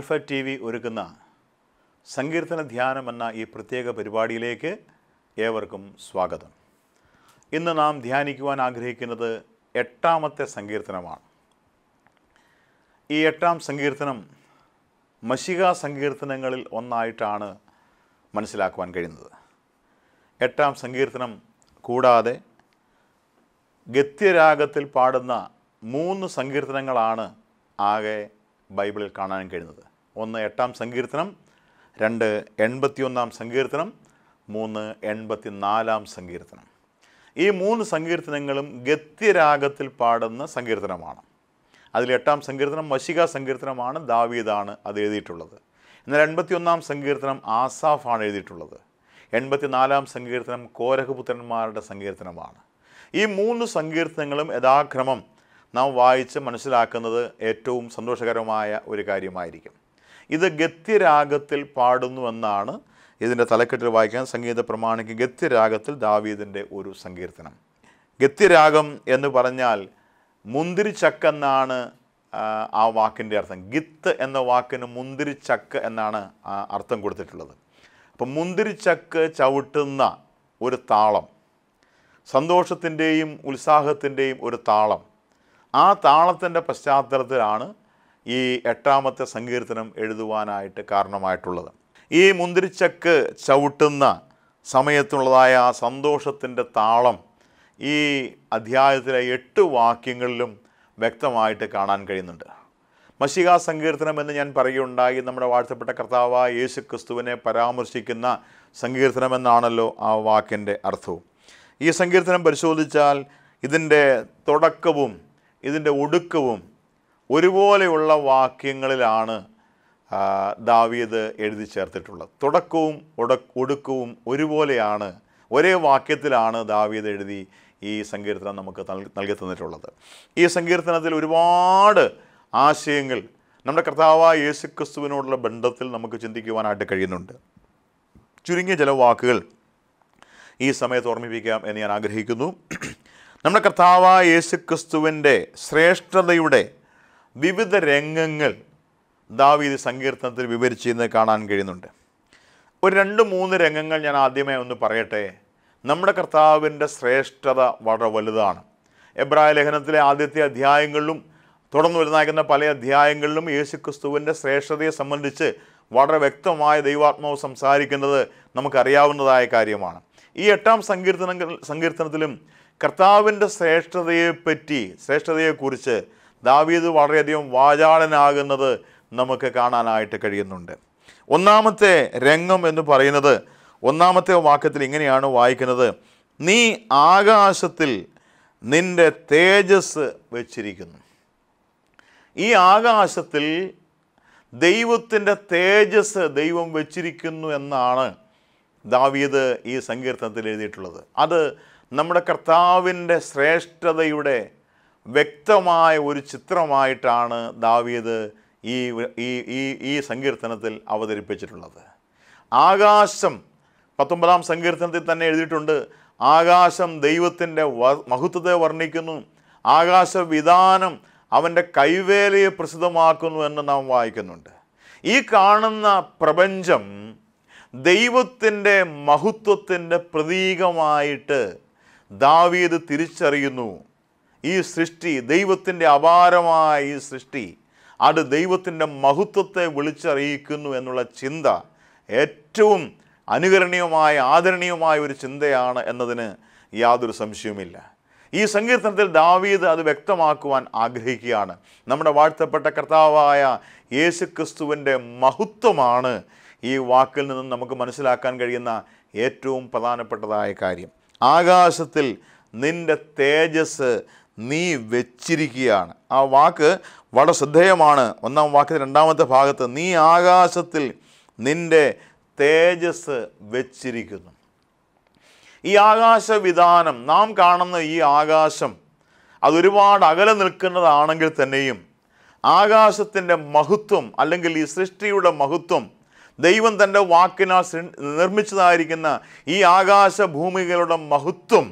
alpha T V ഒരുക്കുന്ന സങ്കീർത്തന ധ്യാനം എന്ന ഈ പ്രത്യേക പരിപാടിയിലേക്ക് ഏവർക്കും സ്വാഗതം ഇന്ന് നാം ധ്യാനിക്കുവാൻ ആഗ്രഹിക്കുന്നത് എട്ടാമത്തെ സങ്കീർത്തനമാണ് ഈ എട്ടാം സങ്കീർത്തനം മഷിക സങ്കീർത്തനങ്ങളിൽ ഒന്നായിട്ടാണ് മനസ്സിലാക്കുവാൻ കഴിയുന്നത് എട്ടാം സങ്കീർത്തനം കൂടാതെ ഗത്യരാഗത്തിൽ പാടുന്ന മൂന്ന് സങ്കീർത്തനങ്ങളാണ് ആകെ ബൈബിളിൽ കാണാൻ കഴിയുന്നത് ഒന്ന് എട്ടാം സങ്കീർത്തനം രണ്ട് എൺപത്തിയൊന്നാം സങ്കീർത്തനം മൂന്ന് എൺപത്തിനാലാം സങ്കീർത്തനം ഈ മൂന്ന് സങ്കീർത്തനങ്ങളും ഗത്യരാഗത്തിൽ പാടുന്ന സങ്കീർത്തനമാണ് അതിൽ എട്ടാം സങ്കീർത്തനം വശിക സങ്കീർത്തനമാണ് ദാവീദാണ് അത് എഴുതിയിട്ടുള്ളത് എന്നാൽ എൺപത്തിയൊന്നാം സങ്കീർത്തനം ആസാഫാണ് എഴുതിയിട്ടുള്ളത് എൺപത്തിനാലാം സങ്കീർത്തനം കോരഹപുത്രന്മാരുടെ സങ്കീർത്തനമാണ് ഈ മൂന്ന് സങ്കീർത്തനങ്ങളും യഥാക്രമം നാം വായിച്ച് മനസ്സിലാക്കുന്നത് ഏറ്റവും സന്തോഷകരമായ ഒരു കാര്യമായിരിക്കും ഇത് ഗത്യരാഗത്തിൽ പാടുന്നുവെന്നാണ് ഇതിൻ്റെ തലക്കെട്ടിൽ വായിക്കാൻ സംഗീത പ്രമാണിക്ക് ഗത്യരാഗത്തിൽ ദാവീദിൻ്റെ ഒരു സങ്കീർത്തനം ഗത്യരാഗം എന്ന് പറഞ്ഞാൽ മുന്തിരിച്ചക്കെന്നാണ് ആ വാക്കിൻ്റെ അർത്ഥം ഗിത്ത് എന്ന വാക്കിന് മുന്തിരിച്ചക്ക് എന്നാണ് അർത്ഥം കൊടുത്തിട്ടുള്ളത് അപ്പം മുന്തിരിച്ചക്ക് ചവിട്ടുന്ന ഒരു താളം സന്തോഷത്തിൻ്റെയും ഉത്സാഹത്തിൻ്റെയും ഒരു താളം ആ താളത്തിൻ്റെ പശ്ചാത്തലത്തിലാണ് ഈ എട്ടാമത്തെ സങ്കീർത്തനം എഴുതുവാനായിട്ട് കാരണമായിട്ടുള്ളത് ഈ മുന്തിരിച്ചക്ക് ചവിട്ടുന്ന സമയത്തുള്ളതായ ആ സന്തോഷത്തിൻ്റെ താളം ഈ അധ്യായത്തിലെ എട്ട് വാക്യങ്ങളിലും വ്യക്തമായിട്ട് കാണാൻ കഴിയുന്നുണ്ട് മഷിക സങ്കീർത്തനം എന്ന് ഞാൻ പറയുകയുണ്ടായി നമ്മുടെ വാഴ്ത്തപ്പെട്ട കർത്താവ് യേശു ക്രിസ്തുവിനെ പരാമർശിക്കുന്ന സങ്കീർത്തനമെന്നാണല്ലോ ആ വാക്കിൻ്റെ അർത്ഥവും ഈ സങ്കീർത്തനം പരിശോധിച്ചാൽ ഇതിൻ്റെ തുടക്കവും ഇതിൻ്റെ ഒടുക്കവും ഒരുപോലെയുള്ള വാക്യങ്ങളിലാണ് ദാവീദ് എഴുതി ചേർത്തിട്ടുള്ളത് തുടക്കവും ഒടുക്കവും ഒരുപോലെയാണ് ഒരേ വാക്യത്തിലാണ് ദാവീദ് എഴുതി ഈ സങ്കീർത്തനം നമുക്ക് നൽകി തന്നിട്ടുള്ളത് ഈ സങ്കീർത്തനത്തിൽ ഒരുപാട് ആശയങ്ങൾ നമ്മുടെ കർത്താവായ യേശു ക്രിസ്തുവിനോടുള്ള ബന്ധത്തിൽ നമുക്ക് ചിന്തിക്കുവാനായിട്ട് കഴിയുന്നുണ്ട് ചുരുങ്ങിയ ചില വാക്കുകൾ ഈ സമയത്ത് ഓർമ്മിപ്പിക്കാം എന്ന് ഞാൻ ആഗ്രഹിക്കുന്നു നമ്മുടെ കർത്താവായ യേശു ക്രിസ്തുവിൻ്റെ ശ്രേഷ്ഠതയുടെ വിവിധ രംഗങ്ങൾ ദാവീദ് സങ്കീർത്തനത്തിൽ വിവരിച്ചിരുന്നത് കാണാൻ കഴിയുന്നുണ്ട് ഒരു രണ്ട് മൂന്ന് രംഗങ്ങൾ ഞാൻ ആദ്യമേ ഒന്ന് പറയട്ടെ നമ്മുടെ കർത്താവിൻ്റെ ശ്രേഷ്ഠത വളരെ വലുതാണ് എബ്രായ ലേഖനത്തിലെ ആദ്യത്തെ അധ്യായങ്ങളിലും തുടർന്ന് വരുന്നയക്കുന്ന പല അധ്യായങ്ങളിലും യേശുക്രിസ്തുവിൻ്റെ ശ്രേഷ്ഠതയെ സംബന്ധിച്ച് വളരെ വ്യക്തമായ ദൈവാത്മാവ് സംസാരിക്കുന്നത് നമുക്കറിയാവുന്നതായ കാര്യമാണ് ഈ എട്ടാം സങ്കീർത്തനങ്ങൾ സങ്കീർത്തനത്തിലും കർത്താവിൻ്റെ ശ്രേഷ്ഠതയെപ്പറ്റി ശ്രേഷ്ഠതയെക്കുറിച്ച് ദാവീദ് വളരെയധികം വാചാളനാകുന്നത് നമുക്ക് കാണാനായിട്ട് കഴിയുന്നുണ്ട് ഒന്നാമത്തെ രംഗം എന്ന് പറയുന്നത് ഒന്നാമത്തെ വാക്യത്തിൽ ഇങ്ങനെയാണ് വായിക്കുന്നത് നീ ആകാശത്തിൽ നിൻ്റെ തേജസ് വച്ചിരിക്കുന്നു ഈ ആകാശത്തിൽ ദൈവത്തിൻ്റെ തേജസ് ദൈവം വച്ചിരിക്കുന്നു എന്നാണ് ദാവീദ് ഈ സങ്കീർത്തനത്തിൽ എഴുതിയിട്ടുള്ളത് അത് നമ്മുടെ കർത്താവിൻ്റെ ശ്രേഷ്ഠതയുടെ വ്യക്തമായ ഒരു ചിത്രമായിട്ടാണ് ദാവീദ് ഈ ഈ ഈ സങ്കീർത്തനത്തിൽ അവതരിപ്പിച്ചിട്ടുള്ളത് ആകാശം പത്തൊമ്പതാം സങ്കീർത്തനത്തിൽ തന്നെ എഴുതിയിട്ടുണ്ട് ആകാശം ദൈവത്തിൻ്റെ മഹത്വത്തെ വർണ്ണിക്കുന്നു ആകാശവിധാനം അവൻ്റെ കൈവേലയെ പ്രസിദ്ധമാക്കുന്നു എന്ന് നാം വായിക്കുന്നുണ്ട് ഈ കാണുന്ന പ്രപഞ്ചം ദൈവത്തിൻ്റെ മഹത്വത്തിൻ്റെ പ്രതീകമായിട്ട് ദാവീദ് തിരിച്ചറിയുന്നു ഈ സൃഷ്ടി ദൈവത്തിൻ്റെ അപാരമായ ഈ സൃഷ്ടി അത് ദൈവത്തിൻ്റെ മഹത്വത്തെ വിളിച്ചറിയിക്കുന്നു എന്നുള്ള ചിന്ത ഏറ്റവും അനുകരണീയമായ ആദരണീയമായ ഒരു ചിന്തയാണ് എന്നതിന് യാതൊരു സംശയവുമില്ല ഈ സങ്കീർത്തനത്തിൽ ദാവീദ് അത് വ്യക്തമാക്കുവാൻ ആഗ്രഹിക്കുകയാണ് നമ്മുടെ വാഴ്ത്തപ്പെട്ട കർത്താവായ യേശു ക്രിസ്തുവിൻ്റെ മഹത്വമാണ് ഈ വാക്കിൽ നിന്നും നമുക്ക് മനസ്സിലാക്കാൻ കഴിയുന്ന ഏറ്റവും പ്രധാനപ്പെട്ടതായ കാര്യം ആകാശത്തിൽ നിൻ്റെ തേജസ് നീ വെച്ചിരിക്കുകയാണ് ആ വാക്ക് വളരെ ശ്രദ്ധേയമാണ് ഒന്നാം വാക്കിൻ്റെ രണ്ടാമത്തെ ഭാഗത്ത് നീ ആകാശത്തിൽ നിൻ്റെ തേജസ് വെച്ചിരിക്കുന്നു ഈ വിധാനം നാം കാണുന്ന ഈ ആകാശം അതൊരുപാട് അകലെ നിൽക്കുന്നതാണെങ്കിൽ തന്നെയും ആകാശത്തിൻ്റെ മഹത്വം അല്ലെങ്കിൽ ഈ സൃഷ്ടിയുടെ മഹത്വം ദൈവം തൻ്റെ വാക്കിനാൽ നിർമ്മിച്ചതായിരിക്കുന്ന ഈ ആകാശഭൂമികളുടെ മഹത്വം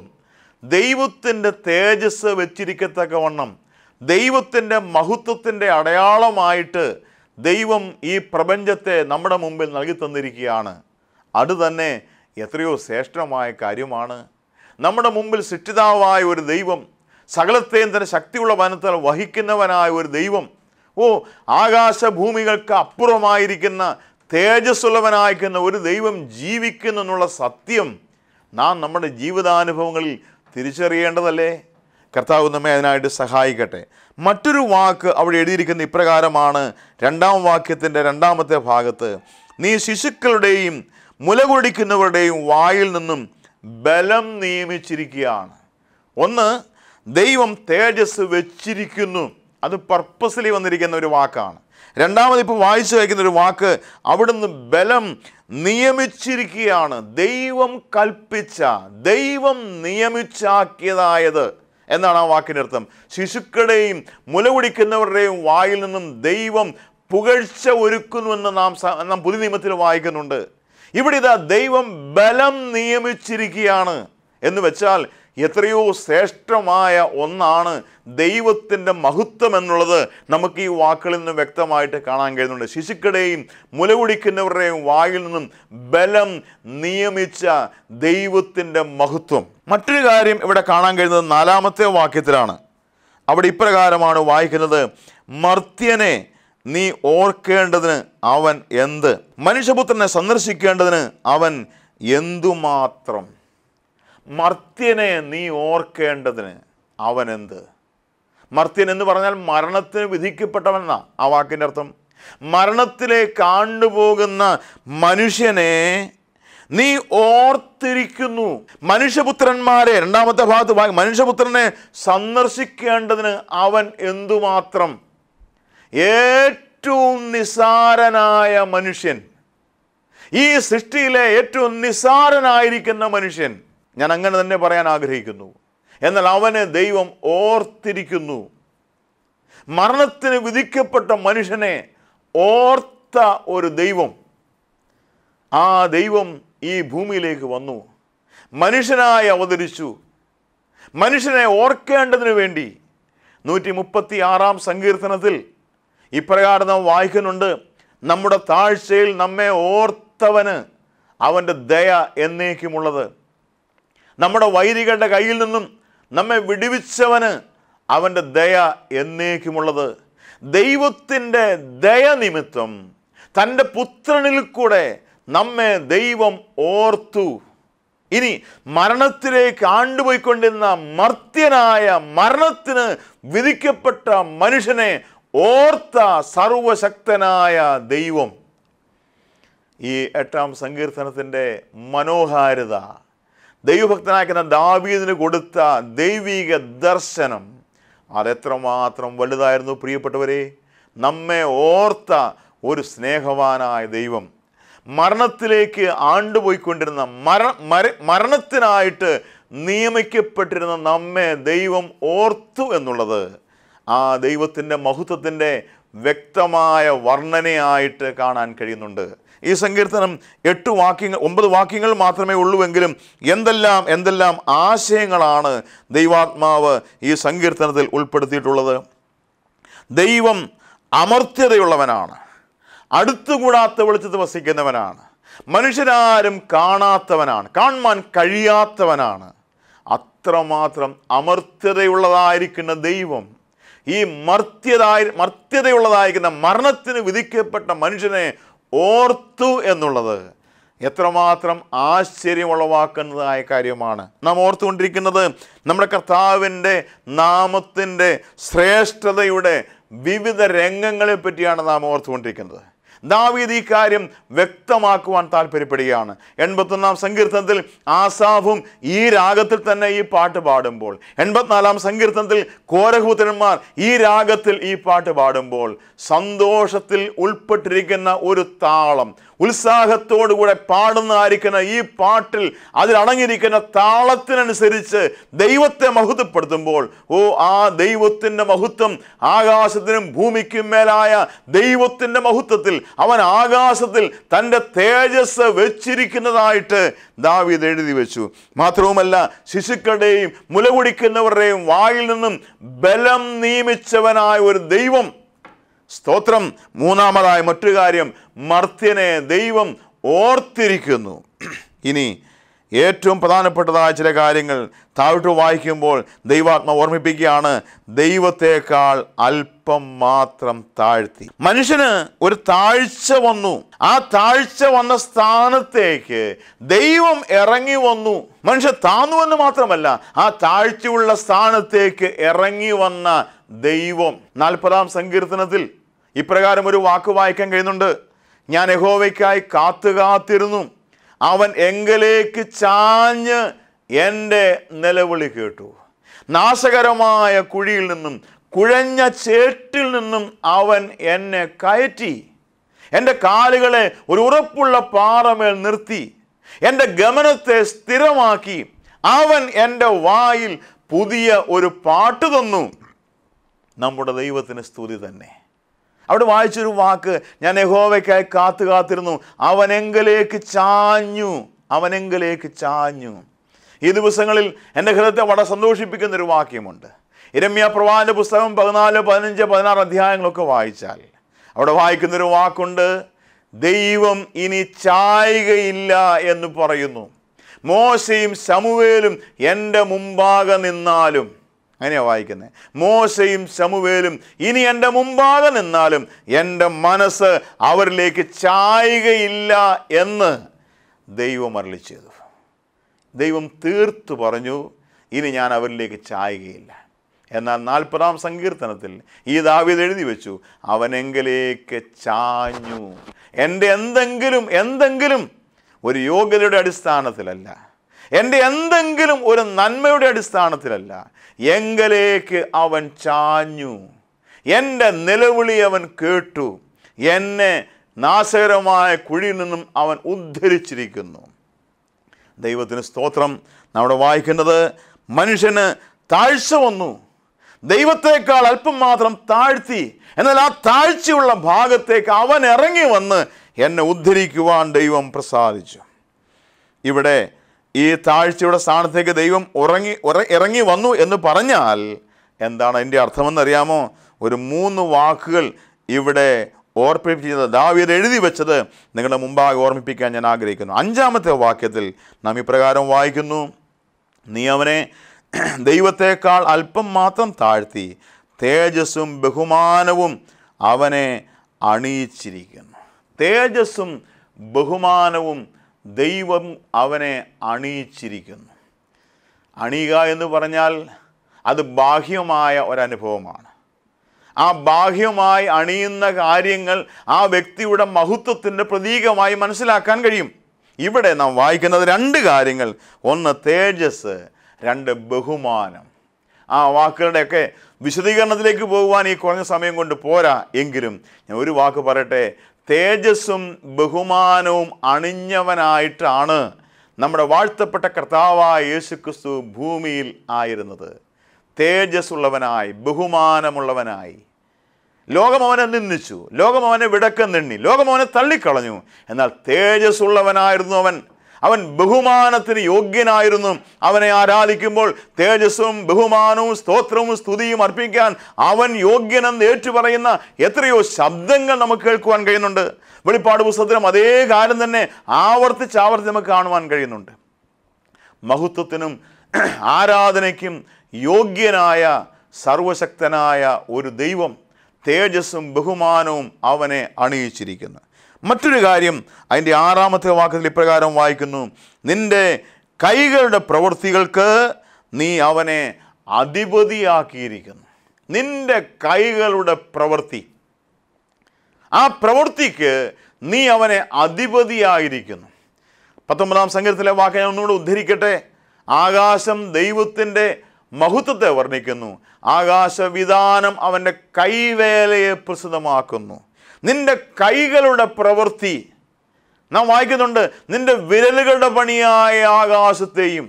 ദൈവത്തിൻ്റെ തേജസ് വെച്ചിരിക്കത്തക്കവണ്ണം ദൈവത്തിൻ്റെ മഹത്വത്തിൻ്റെ അടയാളമായിട്ട് ദൈവം ഈ പ്രപഞ്ചത്തെ നമ്മുടെ മുമ്പിൽ നൽകി തന്നിരിക്കുകയാണ് അത് തന്നെ എത്രയോ ശ്രേഷ്ഠമായ കാര്യമാണ് നമ്മുടെ മുമ്പിൽ സൃഷ്ടിതാവായ ഒരു ദൈവം സകലത്തെയും തന്നെ ശക്തിയുള്ള വനത്തിൽ വഹിക്കുന്നവനായ ഒരു ദൈവം ഓ ആകാശഭൂമികൾക്ക് അപ്പുറമായിരിക്കുന്ന തേജസ്സുള്ളവനായിരിക്കുന്ന ഒരു ദൈവം എന്നുള്ള സത്യം നാം നമ്മുടെ ജീവിതാനുഭവങ്ങളിൽ തിരിച്ചറിയേണ്ടതല്ലേ കർത്താവ് നമ്മെ അതിനായിട്ട് സഹായിക്കട്ടെ മറ്റൊരു വാക്ക് അവിടെ എഴുതിയിരിക്കുന്ന ഇപ്രകാരമാണ് രണ്ടാം വാക്യത്തിൻ്റെ രണ്ടാമത്തെ ഭാഗത്ത് നീ ശിശുക്കളുടെയും മുല കുടിക്കുന്നവരുടെയും വായിൽ നിന്നും ബലം നിയമിച്ചിരിക്കുകയാണ് ഒന്ന് ദൈവം തേജസ് വെച്ചിരിക്കുന്നു അത് പർപ്പസിലി വന്നിരിക്കുന്ന ഒരു വാക്കാണ് രണ്ടാമത് ഇപ്പോൾ വായിച്ചു ഒരു വാക്ക് അവിടുന്ന് ബലം നിയമിച്ചിരിക്കുകയാണ് ദൈവം കൽപ്പിച്ച ദൈവം നിയമിച്ചാക്കിയതായത് എന്നാണ് ആ വാക്കിനർത്ഥം ശിശുക്കളുടെയും മുലകുടിക്കുന്നവരുടെയും വായിൽ നിന്നും ദൈവം പുകഴ്ച ഒരുക്കുന്നുവെന്ന് നാം നാം പുതിയ നിയമത്തിൽ വായിക്കുന്നുണ്ട് ഇവിടെ ഇതാ ദൈവം ബലം നിയമിച്ചിരിക്കുകയാണ് എന്ന് വെച്ചാൽ എത്രയോ ശ്രേഷ്ഠമായ ഒന്നാണ് ദൈവത്തിൻ്റെ മഹത്വം എന്നുള്ളത് നമുക്ക് ഈ വാക്കുകളിൽ നിന്നും വ്യക്തമായിട്ട് കാണാൻ കഴിയുന്നുണ്ട് ശിശുക്കളുടെയും മുലകുടിക്കുന്നവരുടെയും വായിൽ നിന്നും ബലം നിയമിച്ച ദൈവത്തിൻ്റെ മഹത്വം മറ്റൊരു കാര്യം ഇവിടെ കാണാൻ കഴിയുന്നത് നാലാമത്തെ വാക്യത്തിലാണ് അവിടെ ഇപ്രകാരമാണ് വായിക്കുന്നത് മർത്യനെ നീ ഓർക്കേണ്ടതിന് അവൻ എന്ത് മനുഷ്യപുത്രനെ സന്ദർശിക്കേണ്ടതിന് അവൻ എന്തുമാത്രം മർത്യനെ നീ ഓർക്കേണ്ടതിന് അവനെന്ത് മർത്യൻ എന്ന് പറഞ്ഞാൽ മരണത്തിന് വിധിക്കപ്പെട്ടവനാണ് ആ വാക്കിൻ്റെ അർത്ഥം മരണത്തിലേക്ക് ആണ്ടുപോകുന്ന മനുഷ്യനെ നീ ഓർത്തിരിക്കുന്നു മനുഷ്യപുത്രന്മാരെ രണ്ടാമത്തെ ഭാഗത്ത് മനുഷ്യപുത്രനെ സന്ദർശിക്കേണ്ടതിന് അവൻ എന്തുമാത്രം ഏറ്റവും നിസാരനായ മനുഷ്യൻ ഈ സൃഷ്ടിയിലെ ഏറ്റവും നിസാരനായിരിക്കുന്ന മനുഷ്യൻ ഞാൻ അങ്ങനെ തന്നെ പറയാൻ ആഗ്രഹിക്കുന്നു എന്നാൽ അവനെ ദൈവം ഓർത്തിരിക്കുന്നു മരണത്തിന് വിധിക്കപ്പെട്ട മനുഷ്യനെ ഓർത്ത ഒരു ദൈവം ആ ദൈവം ഈ ഭൂമിയിലേക്ക് വന്നു മനുഷ്യനായി അവതരിച്ചു മനുഷ്യനെ ഓർക്കേണ്ടതിനു വേണ്ടി നൂറ്റി മുപ്പത്തി ആറാം സങ്കീർത്തനത്തിൽ ഇപ്രകാരം നാം വായിക്കുന്നുണ്ട് നമ്മുടെ താഴ്ചയിൽ നമ്മെ ഓർത്തവന് അവൻ്റെ ദയ എന്നേക്കുമുള്ളത് നമ്മുടെ വൈരികളുടെ കയ്യിൽ നിന്നും നമ്മെ വിടുവിച്ചവന് അവൻ്റെ ദയ എന്നേക്കുമുള്ളത് ദൈവത്തിൻ്റെ ദയ നിമിത്തം തൻ്റെ പുത്രനിൽ കൂടെ നമ്മെ ദൈവം ഓർത്തു ഇനി മരണത്തിലേക്ക് ആണ്ടുപോയിക്കൊണ്ടിരുന്ന മർത്യനായ മരണത്തിന് വിധിക്കപ്പെട്ട മനുഷ്യനെ ഓർത്ത സർവശക്തനായ ദൈവം ഈ എട്ടാം സങ്കീർത്തനത്തിൻ്റെ മനോഹാരിത ദൈവഭക്തനാക്കുന്ന ദാവീദിന് കൊടുത്ത ദൈവിക ദർശനം അതെത്രമാത്രം വലുതായിരുന്നു പ്രിയപ്പെട്ടവരെ നമ്മെ ഓർത്ത ഒരു സ്നേഹവാനായ ദൈവം മരണത്തിലേക്ക് ആണ്ടുപോയിക്കൊണ്ടിരുന്ന മര മര മരണത്തിനായിട്ട് നിയമിക്കപ്പെട്ടിരുന്ന നമ്മെ ദൈവം ഓർത്തു എന്നുള്ളത് ആ ദൈവത്തിൻ്റെ മഹത്വത്തിൻ്റെ വ്യക്തമായ വർണ്ണനയായിട്ട് കാണാൻ കഴിയുന്നുണ്ട് ഈ സങ്കീർത്തനം എട്ട് വാക്യങ്ങൾ ഒമ്പത് വാക്യങ്ങൾ മാത്രമേ ഉള്ളൂവെങ്കിലും എന്തെല്ലാം എന്തെല്ലാം ആശയങ്ങളാണ് ദൈവാത്മാവ് ഈ സങ്കീർത്തനത്തിൽ ഉൾപ്പെടുത്തിയിട്ടുള്ളത് ദൈവം അമർത്യതയുള്ളവനാണ് അടുത്തുകൂടാത്ത വെളിച്ചത്ത് വസിക്കുന്നവനാണ് മനുഷ്യരാരും കാണാത്തവനാണ് കാണുവാൻ കഴിയാത്തവനാണ് അത്രമാത്രം അമർത്യതയുള്ളതായിരിക്കുന്ന ദൈവം ഈ മർത്യതായി മർത്യതയുള്ളതായിരിക്കുന്ന മരണത്തിന് വിധിക്കപ്പെട്ട മനുഷ്യനെ ഓർത്തു എന്നുള്ളത് എത്രമാത്രം ആശ്ചര്യമുളവാക്കുന്നതായ കാര്യമാണ് നാം ഓർത്തുകൊണ്ടിരിക്കുന്നത് നമ്മുടെ കർത്താവിൻ്റെ നാമത്തിൻ്റെ ശ്രേഷ്ഠതയുടെ വിവിധ രംഗങ്ങളെ പറ്റിയാണ് നാം ഓർത്തുകൊണ്ടിരിക്കുന്നത് ദാവീദ് ഈ കാര്യം വ്യക്തമാക്കുവാൻ താല്പര്യപ്പെടുകയാണ് എൺപത്തൊന്നാം സങ്കീർത്തനത്തിൽ ആസാഫും ഈ രാഗത്തിൽ തന്നെ ഈ പാട്ട് പാടുമ്പോൾ എൺപത്തിനാലാം സങ്കീർത്തനത്തിൽ കോരഹൂത്രന്മാർ ഈ രാഗത്തിൽ ഈ പാട്ട് പാടുമ്പോൾ സന്തോഷത്തിൽ ഉൾപ്പെട്ടിരിക്കുന്ന ഒരു താളം ഉത്സാഹത്തോടുകൂടെ പാടുന്നതായിരിക്കുന്ന ഈ പാട്ടിൽ അതിലടങ്ങിയിരിക്കുന്ന താളത്തിനനുസരിച്ച് ദൈവത്തെ മഹത്വപ്പെടുത്തുമ്പോൾ ഓ ആ ദൈവത്തിൻ്റെ മഹത്വം ആകാശത്തിനും ഭൂമിക്കും മേലായ ദൈവത്തിൻ്റെ മഹത്വത്തിൽ അവൻ ആകാശത്തിൽ തൻ്റെ തേജസ് വെച്ചിരിക്കുന്നതായിട്ട് ദാവീദ് എഴുതി വെച്ചു മാത്രവുമല്ല ശിശുക്കളുടെയും മുലകുടിക്കുന്നവരുടെയും വായിൽ നിന്നും ബലം നിയമിച്ചവനായ ഒരു ദൈവം സ്തോത്രം മൂന്നാമതായ മറ്റൊരു കാര്യം മർത്യനെ ദൈവം ഓർത്തിരിക്കുന്നു ഇനി ഏറ്റവും പ്രധാനപ്പെട്ടതായ ചില കാര്യങ്ങൾ താഴ്ത്തു വായിക്കുമ്പോൾ ദൈവാത്മ ഓർമ്മിപ്പിക്കുകയാണ് ദൈവത്തേക്കാൾ അല്പം മാത്രം താഴ്ത്തി മനുഷ്യന് ഒരു താഴ്ച വന്നു ആ താഴ്ച വന്ന സ്ഥാനത്തേക്ക് ദൈവം ഇറങ്ങി വന്നു മനുഷ്യൻ താന്നുവെന്ന് മാത്രമല്ല ആ താഴ്ചയുള്ള സ്ഥാനത്തേക്ക് ഇറങ്ങി വന്ന ദൈവം നാൽപ്പതാം സങ്കീർത്തനത്തിൽ ഇപ്രകാരം ഒരു വാക്ക് വായിക്കാൻ കഴിയുന്നുണ്ട് ഞാൻ യഹോവയ്ക്കായി കാത്തു കാത്തിരുന്നു അവൻ എങ്കിലേക്ക് ചാഞ്ഞ് എൻ്റെ നിലവിളി കേട്ടു നാശകരമായ കുഴിയിൽ നിന്നും കുഴഞ്ഞ ചേട്ടിൽ നിന്നും അവൻ എന്നെ കയറ്റി എൻ്റെ കാലുകളെ ഒരു ഉറപ്പുള്ള പാറമേൽ നിർത്തി എൻ്റെ ഗമനത്തെ സ്ഥിരമാക്കി അവൻ എൻ്റെ വായിൽ പുതിയ ഒരു പാട്ട് തന്നു നമ്മുടെ ദൈവത്തിന് സ്തുതി തന്നെ അവിടെ വായിച്ചൊരു വാക്ക് ഞാൻ യഹോവയ്ക്കായി കാത്തു കാത്തിരുന്നു അവനെങ്കിലേക്ക് ചാഞ്ഞു അവനെങ്കിലേക്ക് ചാഞ്ഞു ഈ ദിവസങ്ങളിൽ എൻ്റെ ഹൃദയത്തെ വളരെ സന്തോഷിപ്പിക്കുന്നൊരു വാക്യമുണ്ട് ഇരമ്യ പ്രവാൻ്റെ പുസ്തകം പതിനാല് പതിനഞ്ച് പതിനാറ് അധ്യായങ്ങളൊക്കെ വായിച്ചാൽ അവിടെ വായിക്കുന്നൊരു വാക്കുണ്ട് ദൈവം ഇനി ചായുകയില്ല എന്ന് പറയുന്നു മോശയും സമുവേലും എൻ്റെ മുമ്പാകെ നിന്നാലും അങ്ങനെയാണ് വായിക്കുന്നത് മോശയും ശമുവേലും ഇനി എൻ്റെ മുമ്പാകെ നിന്നാലും എൻ്റെ മനസ്സ് അവരിലേക്ക് ചായുകയില്ല എന്ന് ദൈവം അരളി ചെയ്തു ദൈവം തീർത്തു പറഞ്ഞു ഇനി ഞാൻ അവരിലേക്ക് ചായുകയില്ല എന്നാൽ നാൽപ്പതാം സങ്കീർത്തനത്തിൽ ഈ ദാവീദ് എഴുതി വെച്ചു അവനെങ്കിലേക്ക് ചാഞ്ഞു എൻ്റെ എന്തെങ്കിലും എന്തെങ്കിലും ഒരു യോഗ്യതയുടെ അടിസ്ഥാനത്തിലല്ല എൻ്റെ എന്തെങ്കിലും ഒരു നന്മയുടെ അടിസ്ഥാനത്തിലല്ല എങ്കിലേക്ക് അവൻ ചാഞ്ഞു എൻ്റെ നിലവിളി അവൻ കേട്ടു എന്നെ നാശകരമായ കുഴിയിൽ നിന്നും അവൻ ഉദ്ധരിച്ചിരിക്കുന്നു ദൈവത്തിന് സ്തോത്രം നമ്മുടെ വായിക്കുന്നത് മനുഷ്യന് താഴ്ച വന്നു ദൈവത്തേക്കാൾ അല്പം മാത്രം താഴ്ത്തി എന്നാൽ ആ താഴ്ചയുള്ള ഭാഗത്തേക്ക് അവൻ ഇറങ്ങി വന്ന് എന്നെ ഉദ്ധരിക്കുവാൻ ദൈവം പ്രസാദിച്ചു ഇവിടെ ഈ താഴ്ചയുടെ സ്ഥാനത്തേക്ക് ദൈവം ഉറങ്ങി ഇറങ്ങി വന്നു എന്ന് പറഞ്ഞാൽ എന്താണ് അതിൻ്റെ അർത്ഥമെന്നറിയാമോ ഒരു മൂന്ന് വാക്കുകൾ ഇവിടെ ഓർപ്പിപ്പിച്ചത് ദാവീദ് എഴുതി വെച്ചത് നിങ്ങളുടെ മുമ്പാകെ ഓർമ്മിപ്പിക്കാൻ ഞാൻ ആഗ്രഹിക്കുന്നു അഞ്ചാമത്തെ വാക്യത്തിൽ നാം ഇപ്രകാരം വായിക്കുന്നു നീ അവനെ ദൈവത്തേക്കാൾ അല്പം മാത്രം താഴ്ത്തി തേജസ്സും ബഹുമാനവും അവനെ അണിയിച്ചിരിക്കുന്നു തേജസ്സും ബഹുമാനവും ദൈവം അവനെ അണിയിച്ചിരിക്കുന്നു അണിയുക എന്ന് പറഞ്ഞാൽ അത് ബാഹ്യമായ ഒരനുഭവമാണ് ആ ബാഹ്യമായി അണിയുന്ന കാര്യങ്ങൾ ആ വ്യക്തിയുടെ മഹത്വത്തിൻ്റെ പ്രതീകമായി മനസ്സിലാക്കാൻ കഴിയും ഇവിടെ നാം വായിക്കുന്നത് രണ്ട് കാര്യങ്ങൾ ഒന്ന് തേജസ് രണ്ട് ബഹുമാനം ആ വാക്കുകളുടെയൊക്കെ വിശദീകരണത്തിലേക്ക് പോകുവാൻ ഈ കുറഞ്ഞ സമയം കൊണ്ട് പോരാ എങ്കിലും ഞാൻ ഒരു വാക്ക് പറയട്ടെ തേജസ്സും ബഹുമാനവും അണിഞ്ഞവനായിട്ടാണ് നമ്മുടെ വാഴ്ത്തപ്പെട്ട കർത്താവായ യേശുക്രിസ്തു ഭൂമിയിൽ ആയിരുന്നത് തേജസ്സുള്ളവനായി ബഹുമാനമുള്ളവനായി ലോകം അവനെ നിന്ദിച്ചു ലോകം അവനെ വിടക്കം നിണ്ണി ലോകം അവനെ തള്ളിക്കളഞ്ഞു എന്നാൽ തേജസ്സുള്ളവനായിരുന്നു അവൻ അവൻ ബഹുമാനത്തിന് യോഗ്യനായിരുന്നു അവനെ ആരാധിക്കുമ്പോൾ തേജസ്സും ബഹുമാനവും സ്തോത്രവും സ്തുതിയും അർപ്പിക്കാൻ അവൻ യോഗ്യനെന്ന് ഏറ്റുപറയുന്ന എത്രയോ ശബ്ദങ്ങൾ നമുക്ക് കേൾക്കുവാൻ കഴിയുന്നുണ്ട് വെളിപ്പാട് പുസ്തകത്തിലും അതേ കാലം തന്നെ ആവർത്തിച്ച് ആവർത്തിച്ച് നമുക്ക് കാണുവാൻ കഴിയുന്നുണ്ട് മഹത്വത്തിനും ആരാധനയ്ക്കും യോഗ്യനായ സർവശക്തനായ ഒരു ദൈവം തേജസ്സും ബഹുമാനവും അവനെ അണിയിച്ചിരിക്കുന്നു മറ്റൊരു കാര്യം അതിൻ്റെ ആറാമത്തെ വാക്കത്തിൽ ഇപ്രകാരം വായിക്കുന്നു നിൻ്റെ കൈകളുടെ പ്രവൃത്തികൾക്ക് നീ അവനെ അധിപതിയാക്കിയിരിക്കുന്നു നിൻ്റെ കൈകളുടെ പ്രവൃത്തി ആ പ്രവൃത്തിക്ക് നീ അവനെ അധിപതിയായിരിക്കുന്നു പത്തൊമ്പതാം സങ്കീർത്തിലെ വാക്ക് ഞാൻ ഒന്നുകൂടെ ഉദ്ധരിക്കട്ടെ ആകാശം ദൈവത്തിൻ്റെ മഹത്വത്തെ വർണ്ണിക്കുന്നു ആകാശവിധാനം അവൻ്റെ കൈവേലയെ പ്രസിദ്ധമാക്കുന്നു നിന്റെ കൈകളുടെ പ്രവൃത്തി നാം വായിക്കുന്നുണ്ട് നിന്റെ വിരലുകളുടെ പണിയായ ആകാശത്തെയും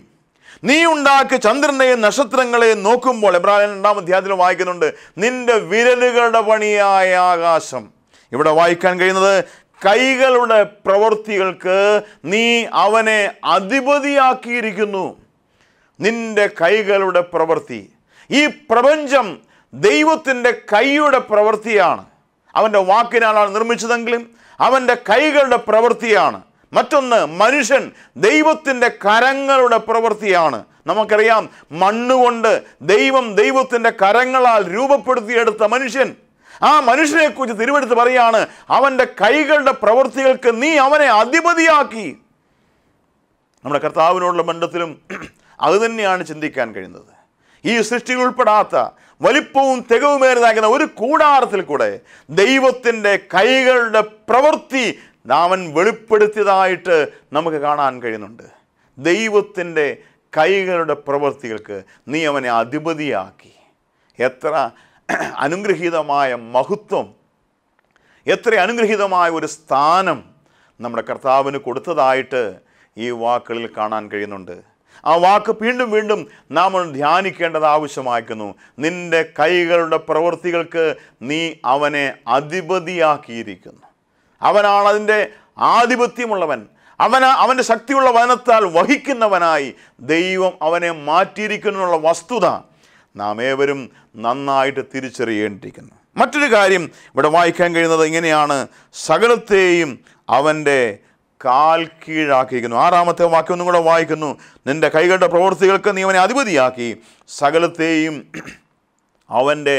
നീ ഉണ്ടാക്കി ചന്ദ്രനെയും നക്ഷത്രങ്ങളെയും നോക്കുമ്പോൾ എബ്രാഹിം രണ്ടാം അധ്യായത്തിൽ വായിക്കുന്നുണ്ട് നിന്റെ വിരലുകളുടെ പണിയായ ആകാശം ഇവിടെ വായിക്കാൻ കഴിയുന്നത് കൈകളുടെ പ്രവൃത്തികൾക്ക് നീ അവനെ അധിപതിയാക്കിയിരിക്കുന്നു നിന്റെ കൈകളുടെ പ്രവൃത്തി ഈ പ്രപഞ്ചം ദൈവത്തിൻ്റെ കൈയുടെ പ്രവൃത്തിയാണ് അവൻ്റെ വാക്കിനാലാണ് നിർമ്മിച്ചതെങ്കിലും അവൻ്റെ കൈകളുടെ പ്രവൃത്തിയാണ് മറ്റൊന്ന് മനുഷ്യൻ ദൈവത്തിൻ്റെ കരങ്ങളുടെ പ്രവൃത്തിയാണ് നമുക്കറിയാം മണ്ണുകൊണ്ട് ദൈവം ദൈവത്തിൻ്റെ കരങ്ങളാൽ രൂപപ്പെടുത്തിയെടുത്ത മനുഷ്യൻ ആ മനുഷ്യനെക്കുറിച്ച് തിരുവെടുത്ത് പറയാണ് അവൻ്റെ കൈകളുടെ പ്രവൃത്തികൾക്ക് നീ അവനെ അധിപതിയാക്കി നമ്മുടെ കർത്താവിനോടുള്ള ബന്ധത്തിലും അത് തന്നെയാണ് ചിന്തിക്കാൻ കഴിയുന്നത് ഈ സൃഷ്ടിയിൽ ഉൾപ്പെടാത്ത വലിപ്പവും തികവുമേറിയതാകുന്ന ഒരു കൂടാരത്തിൽ കൂടെ ദൈവത്തിൻ്റെ കൈകളുടെ പ്രവൃത്തി നാമൻ വെളിപ്പെടുത്തിയതായിട്ട് നമുക്ക് കാണാൻ കഴിയുന്നുണ്ട് ദൈവത്തിൻ്റെ കൈകളുടെ പ്രവൃത്തികൾക്ക് നീ അവനെ അധിപതിയാക്കി എത്ര അനുഗ്രഹീതമായ മഹത്വം എത്ര അനുഗ്രഹീതമായ ഒരു സ്ഥാനം നമ്മുടെ കർത്താവിന് കൊടുത്തതായിട്ട് ഈ വാക്കുകളിൽ കാണാൻ കഴിയുന്നുണ്ട് ആ വാക്ക് വീണ്ടും വീണ്ടും നാം ധ്യാനിക്കേണ്ടത് ആവശ്യമാക്കുന്നു നിൻ്റെ കൈകളുടെ പ്രവൃത്തികൾക്ക് നീ അവനെ അധിപതിയാക്കിയിരിക്കുന്നു അവനാണ് അതിൻ്റെ ആധിപത്യമുള്ളവൻ അവന് അവൻ്റെ ശക്തിയുള്ള വനത്താൽ വഹിക്കുന്നവനായി ദൈവം അവനെ മാറ്റിയിരിക്കുന്നുള്ള വസ്തുത നാം ഏവരും നന്നായിട്ട് തിരിച്ചറിയേണ്ടിയിരിക്കുന്നു മറ്റൊരു കാര്യം ഇവിടെ വായിക്കാൻ കഴിയുന്നത് ഇങ്ങനെയാണ് സകലത്തെയും അവൻ്റെ കാൽ കീഴാക്കിയിരിക്കുന്നു ആറാമത്തെ വാക്യം ഒന്നും കൂടെ വായിക്കുന്നു നിന്റെ കൈകളുടെ പ്രവൃത്തികൾക്ക് നീ അവനെ അധിപതിയാക്കി സകലത്തെയും അവൻ്റെ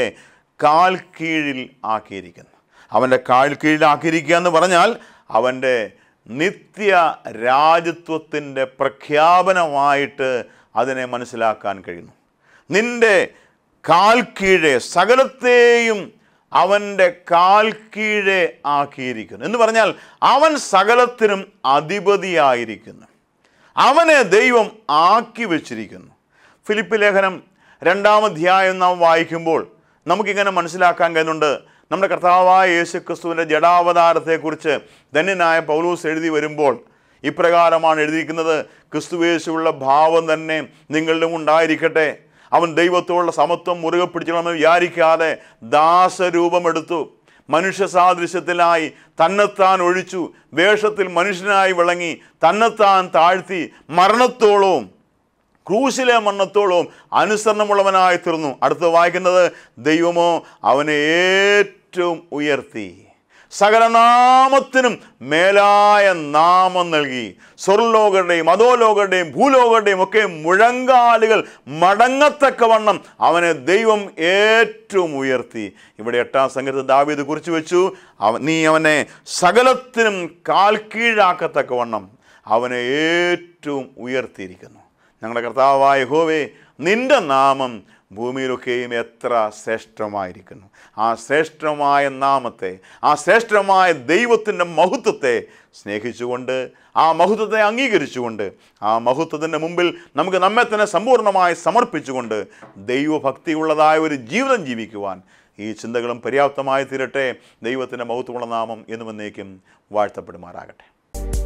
കാൽ കീഴിൽ ആക്കിയിരിക്കുന്നു അവൻ്റെ കാൽ കീഴിലാക്കിയിരിക്കുക എന്ന് പറഞ്ഞാൽ അവൻ്റെ നിത്യ രാജ്യത്വത്തിൻ്റെ പ്രഖ്യാപനമായിട്ട് അതിനെ മനസ്സിലാക്കാൻ കഴിയുന്നു നിൻ്റെ കാൽ കീഴെ സകലത്തെയും അവൻ്റെ കാൽ കീഴെ ആക്കിയിരിക്കുന്നു എന്ന് പറഞ്ഞാൽ അവൻ സകലത്തിനും അധിപതിയായിരിക്കുന്നു അവനെ ദൈവം ആക്കി വച്ചിരിക്കുന്നു ഫിലിപ്പ് ലേഖനം രണ്ടാം അധ്യായം നാം വായിക്കുമ്പോൾ നമുക്കിങ്ങനെ മനസ്സിലാക്കാൻ കഴിയുന്നുണ്ട് നമ്മുടെ കർത്താവായ യേശു ക്രിസ്തുവിൻ്റെ ജഡാവതാരത്തെക്കുറിച്ച് ധന്യനായ പൗലൂസ് എഴുതി വരുമ്പോൾ ഇപ്രകാരമാണ് എഴുതിയിരിക്കുന്നത് ക്രിസ്തുവേശുള്ള ഭാവം തന്നെ നിങ്ങളിലും ഉണ്ടായിരിക്കട്ടെ അവൻ ദൈവത്തോടുള്ള സമത്വം മുറുകെ പിടിച്ചണമെന്ന് വിചാരിക്കാതെ ദാസരൂപമെടുത്തു മനുഷ്യ സാദൃശ്യത്തിലായി തന്നെത്താൻ ഒഴിച്ചു വേഷത്തിൽ മനുഷ്യനായി വിളങ്ങി തന്നെത്താൻ താഴ്ത്തി മരണത്തോളവും ക്രൂശിലെ മരണത്തോളവും അനുസരണമുള്ളവനായി തീർന്നു അടുത്ത് വായിക്കുന്നത് ദൈവമോ അവനെ ഏറ്റവും ഉയർത്തി സകലനാമത്തിനും മേലായ നാമം നൽകി സ്വർലോകരുടെയും അധോലോകരുടെയും ഭൂലോകരുടെയും ഒക്കെ മുഴങ്കാലുകൾ മടങ്ങത്തക്കവണ്ണം അവനെ ദൈവം ഏറ്റവും ഉയർത്തി ഇവിടെ എട്ടാം സംഘത്തെ ദാവീത് കുറിച്ച് വെച്ചു അവ നീ അവനെ സകലത്തിനും കാൽക്കീഴാക്കത്തക്കവണ്ണം അവനെ ഏറ്റവും ഉയർത്തിയിരിക്കുന്നു ഞങ്ങളുടെ കർത്താവായ ഹോവേ നിൻ്റെ നാമം ഭൂമിയിലൊക്കെയും എത്ര ശ്രേഷ്ഠമായിരിക്കുന്നു ആ ശ്രേഷ്ഠമായ നാമത്തെ ആ ശ്രേഷ്ഠമായ ദൈവത്തിൻ്റെ മഹത്വത്തെ സ്നേഹിച്ചുകൊണ്ട് ആ മഹത്വത്തെ അംഗീകരിച്ചുകൊണ്ട് ആ മഹത്വത്തിൻ്റെ മുമ്പിൽ നമുക്ക് നമ്മെ തന്നെ സമ്പൂർണ്ണമായി സമർപ്പിച്ചുകൊണ്ട് ദൈവഭക്തിയുള്ളതായ ഒരു ജീവിതം ജീവിക്കുവാൻ ഈ ചിന്തകളും പര്യാപ്തമായി തീരട്ടെ ദൈവത്തിൻ്റെ മഹത്വമുള്ള നാമം എന്നുമെന്നേക്കും വാഴ്ത്തപ്പെടുമാറാകട്ടെ